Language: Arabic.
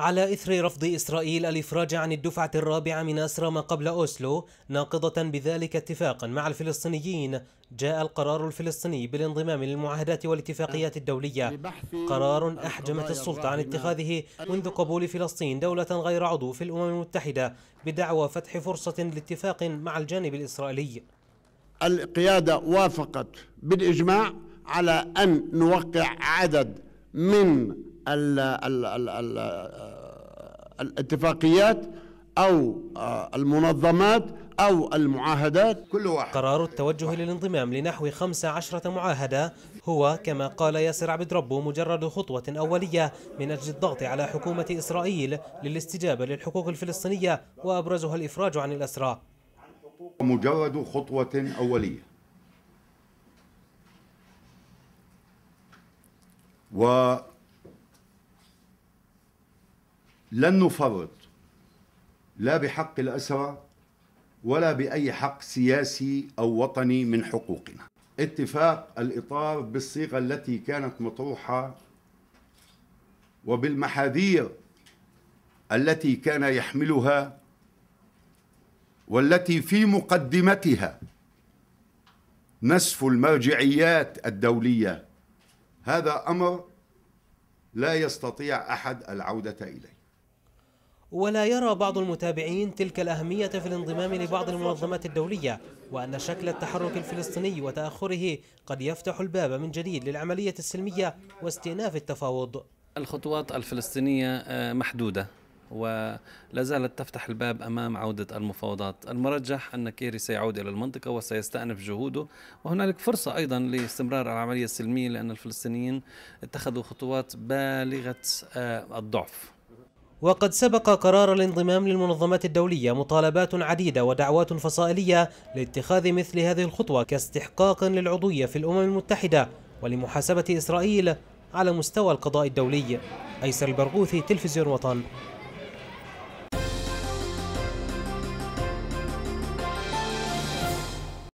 على إثر رفض إسرائيل الإفراج عن الدفعة الرابعة من أسرى ما قبل أوسلو ناقضة بذلك اتفاقا مع الفلسطينيين جاء القرار الفلسطيني بالانضمام للمعاهدات والاتفاقيات الدولية قرار أحجمت السلطة عن اتخاذه منذ قبول فلسطين دولة غير عضو في الأمم المتحدة بدعوى فتح فرصة لاتفاق مع الجانب الإسرائيلي القيادة وافقت بالإجماع على أن نوقع عدد من ال ال ال ال الاتفاقيات أو آه، المنظمات أو المعاهدات كل واحد قرار التوجه للانضمام لنحو 15 معاهدة هو كما قال ياسر عبد ربه مجرد خطوة أولية من أجل الضغط على حكومة إسرائيل للاستجابة للحقوق الفلسطينية وأبرزها الإفراج عن الأسرى مجرد خطوة أولية و لن نفرط لا بحق الأسرى ولا بأي حق سياسي أو وطني من حقوقنا اتفاق الإطار بالصيغة التي كانت مطروحة وبالمحاذير التي كان يحملها والتي في مقدمتها نسف المرجعيات الدولية هذا أمر لا يستطيع أحد العودة إليه ولا يرى بعض المتابعين تلك الأهمية في الانضمام لبعض المنظمات الدولية وأن شكل التحرك الفلسطيني وتأخره قد يفتح الباب من جديد للعملية السلمية واستئناف التفاوض الخطوات الفلسطينية آه، محدودة ولا زالت تفتح الباب امام عوده المفاوضات، المرجح ان كيري سيعود الى المنطقه وسيستانف جهوده، وهنالك فرصه ايضا لاستمرار العمليه السلميه لان الفلسطينيين اتخذوا خطوات بالغه آه، الضعف. وقد سبق قرار الانضمام للمنظمات الدولية مطالبات عديدة ودعوات فصائلية لاتخاذ مثل هذه الخطوة كاستحقاق للعضوية في الأمم المتحدة ولمحاسبة إسرائيل على مستوى القضاء الدولي أيسر البرغوثي تلفزيون وطن